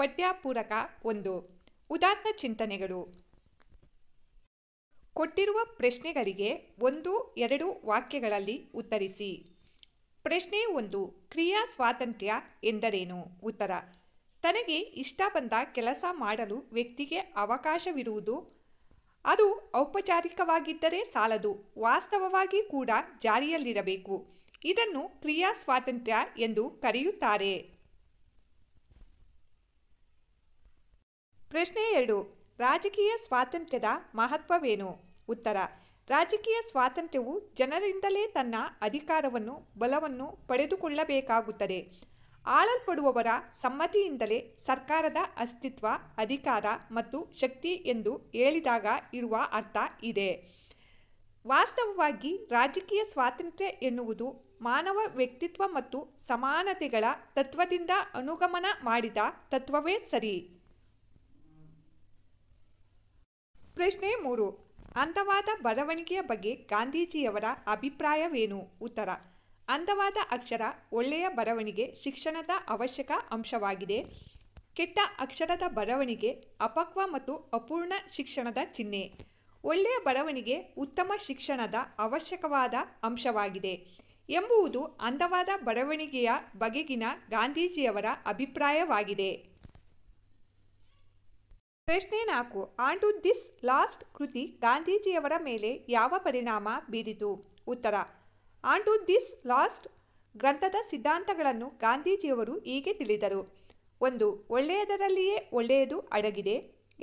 ಪಠ್ಯಪೂರಕ ಒಂದು ಉದಾತ್ತ ಚಿಂತನೆಗಳು ಕೊಟ್ಟಿರುವ ಪ್ರಶ್ನೆಗಳಿಗೆ ಒಂದು ಎರಡು ವಾಕ್ಯಗಳಲ್ಲಿ ಉತ್ತರಿಸಿ ಪ್ರಶ್ನೆ ಒಂದು ಕ್ರಿಯಾ ಸ್ವಾತಂತ್ರ್ಯ ಎಂದರೇನು ಉತ್ತರ ತನಗೆ ಇಷ್ಟ ಬಂದ ಕೆಲಸ ಮಾಡಲು ವ್ಯಕ್ತಿಗೆ ಅವಕಾಶವಿರುವುದು ಅದು ಔಪಚಾರಿಕವಾಗಿದ್ದರೆ ಸಾಲದು ವಾಸ್ತವವಾಗಿ ಕೂಡ ಜಾರಿಯಲ್ಲಿರಬೇಕು ಇದನ್ನು ಕ್ರಿಯಾ ಸ್ವಾತಂತ್ರ್ಯ ಎಂದು ಕರೆಯುತ್ತಾರೆ ಪ್ರಶ್ನೆ ಎರಡು ರಾಜಕೀಯ ಸ್ವಾತಂತ್ರ್ಯದ ಮಹತ್ವವೇನು ಉತ್ತರ ರಾಜಕೀಯ ಸ್ವಾತಂತ್ರ್ಯವು ಜನರಿಂದಲೇ ತನ್ನ ಅಧಿಕಾರವನ್ನು ಬಲವನ್ನು ಪಡೆದುಕೊಳ್ಳಬೇಕಾಗುತ್ತದೆ ಆಳಲ್ಪಡುವವರ ಸಮ್ಮತಿಯಿಂದಲೇ ಸರ್ಕಾರದ ಅಸ್ತಿತ್ವ ಅಧಿಕಾರ ಮತ್ತು ಶಕ್ತಿ ಎಂದು ಹೇಳಿದಾಗ ಇರುವ ಅರ್ಥ ಇದೆ ವಾಸ್ತವವಾಗಿ ರಾಜಕೀಯ ಸ್ವಾತಂತ್ರ್ಯ ಎನ್ನುವುದು ಮಾನವ ವ್ಯಕ್ತಿತ್ವ ಮತ್ತು ಸಮಾನತೆಗಳ ತತ್ವದಿಂದ ಅನುಗಮನ ಮಾಡಿದ ತತ್ವವೇ ಸರಿ ಪ್ರಶ್ನೆ ಮೂರು ಅಂದವಾದ ಬರವಣಿಗೆಯ ಬಗ್ಗೆ ಗಾಂಧೀಜಿಯವರ ಅಭಿಪ್ರಾಯವೇನು ಉತ್ತರ ಅಂದವಾದ ಅಕ್ಷರ ಒಳ್ಳೆಯ ಬರವಣಿಗೆ ಶಿಕ್ಷಣದ ಅವಶ್ಯಕ ಅಂಶವಾಗಿದೆ ಕೆಟ್ಟ ಅಕ್ಷರದ ಬರವಣಿಗೆ ಅಪಕ್ವ ಮತ್ತು ಅಪೂರ್ಣ ಶಿಕ್ಷಣದ ಚಿಹ್ನೆ ಒಳ್ಳೆಯ ಬರವಣಿಗೆ ಉತ್ತಮ ಶಿಕ್ಷಣದ ಅವಶ್ಯಕವಾದ ಅಂಶವಾಗಿದೆ ಎಂಬುವುದು ಅಂದವಾದ ಬರವಣಿಗೆಯ ಬಗೆಗಿನ ಗಾಂಧೀಜಿಯವರ ಅಭಿಪ್ರಾಯವಾಗಿದೆ ಪ್ರಶ್ನೆ ನಾಲ್ಕು ಆಂಟು ದಿಸ್ ಲಾಸ್ಟ್ ಕೃತಿ ಗಾಂಧೀಜಿಯವರ ಮೇಲೆ ಯಾವ ಪರಿಣಾಮ ಬೀರಿತು ಉತ್ತರ ಆಂಡು ದಿಸ್ ಲಾಸ್ಟ್ ಗ್ರಂಥದ ಸಿದ್ಧಾಂತಗಳನ್ನು ಗಾಂಧೀಜಿಯವರು ಹೀಗೆ ತಿಳಿದರು ಒಂದು ಒಳ್ಳೆಯದರಲ್ಲಿಯೇ ಒಳ್ಳೆಯದು ಅಡಗಿದೆ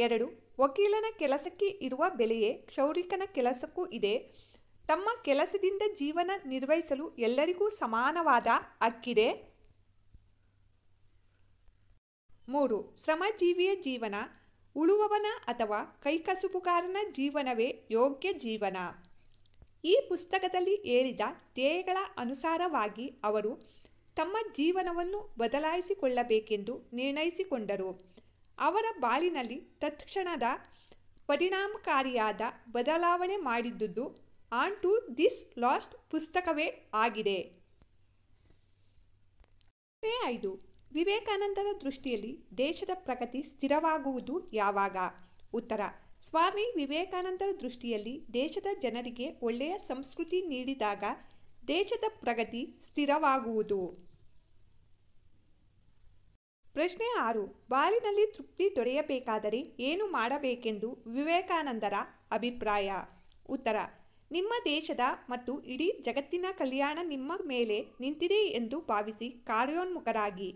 ಎರಡು ವಕೀಲನ ಕೆಲಸಕ್ಕೆ ಇರುವ ಬೆಲೆಯೇ ಕ್ಷೌರಿಕನ ಕೆಲಸಕ್ಕೂ ಇದೆ ತಮ್ಮ ಕೆಲಸದಿಂದ ಜೀವನ ನಿರ್ವಹಿಸಲು ಎಲ್ಲರಿಗೂ ಸಮಾನವಾದ ಹಕ್ಕಿದೆ ಮೂರು ಶ್ರಮಜೀವಿಯ ಜೀವನ ಉಳುವವನ ಅಥವಾ ಕೈಕಸುಬುಗಾರನ ಜೀವನವೇ ಯೋಗ್ಯ ಜೀವನ ಈ ಪುಸ್ತಕದಲ್ಲಿ ಹೇಳಿದ ಧ್ಯೇಯಗಳ ಅನುಸಾರವಾಗಿ ಅವರು ತಮ್ಮ ಜೀವನವನ್ನು ಬದಲಾಯಿಸಿಕೊಳ್ಳಬೇಕೆಂದು ನಿರ್ಣಯಿಸಿಕೊಂಡರು ಅವರ ಬಾಳಿನಲ್ಲಿ ತತ್ಕ್ಷಣದ ಪರಿಣಾಮಕಾರಿಯಾದ ಬದಲಾವಣೆ ಮಾಡಿದ್ದುದು ಆನ್ ಟು ದಿಸ್ ಲಾಸ್ಟ್ ಪುಸ್ತಕವೇ ಆಗಿದೆ ಐದು ವಿವೇಕಾನಂದರ ದೃಷ್ಟಿಯಲ್ಲಿ ದೇಶದ ಪ್ರಗತಿ ಸ್ಥಿರವಾಗುವುದು ಯಾವಾಗ ಉತ್ತರ ಸ್ವಾಮಿ ವಿವೇಕಾನಂದರ ದೃಷ್ಟಿಯಲ್ಲಿ ದೇಶದ ಜನರಿಗೆ ಒಳ್ಳೆಯ ಸಂಸ್ಕೃತಿ ನೀಡಿದಾಗ ದೇಶದ ಪ್ರಗತಿ ಸ್ಥಿರವಾಗುವುದು ಪ್ರಶ್ನೆ ಆರು ಬಾಲಿನಲ್ಲಿ ತೃಪ್ತಿ ದೊರೆಯಬೇಕಾದರೆ ಏನು ಮಾಡಬೇಕೆಂದು ವಿವೇಕಾನಂದರ ಅಭಿಪ್ರಾಯ ಉತ್ತರ ನಿಮ್ಮ ದೇಶದ ಮತ್ತು ಇಡೀ ಜಗತ್ತಿನ ಕಲ್ಯಾಣ ನಿಮ್ಮ ಮೇಲೆ ನಿಂತಿದೆ ಎಂದು ಭಾವಿಸಿ ಕಾರ್ಯೋನ್ಮುಖರಾಗಿ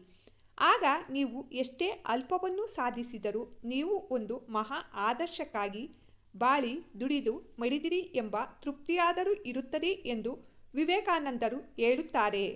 ಆಗ ನೀವು ಎಷ್ಟೇ ಅಲ್ಪವನ್ನು ಸಾಧಿಸಿದರೂ ನೀವು ಒಂದು ಮಹಾ ಆದರ್ಶಕ್ಕಾಗಿ ಬಾಳಿ ದುಡಿದು ಮಡಿದಿರಿ ಎಂಬ ತೃಪ್ತಿಯಾದರೂ ಇರುತ್ತದೆ ಎಂದು ವಿವೇಕಾನಂದರು ಹೇಳುತ್ತಾರೆ